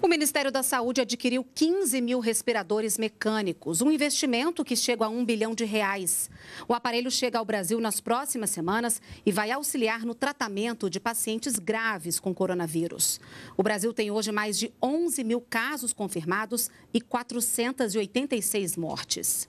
O Ministério da Saúde adquiriu 15 mil respiradores mecânicos, um investimento que chega a um bilhão de reais. O aparelho chega ao Brasil nas próximas semanas e vai auxiliar no tratamento de pacientes graves com coronavírus. O Brasil tem hoje mais de 11 mil casos confirmados e 486 mortes.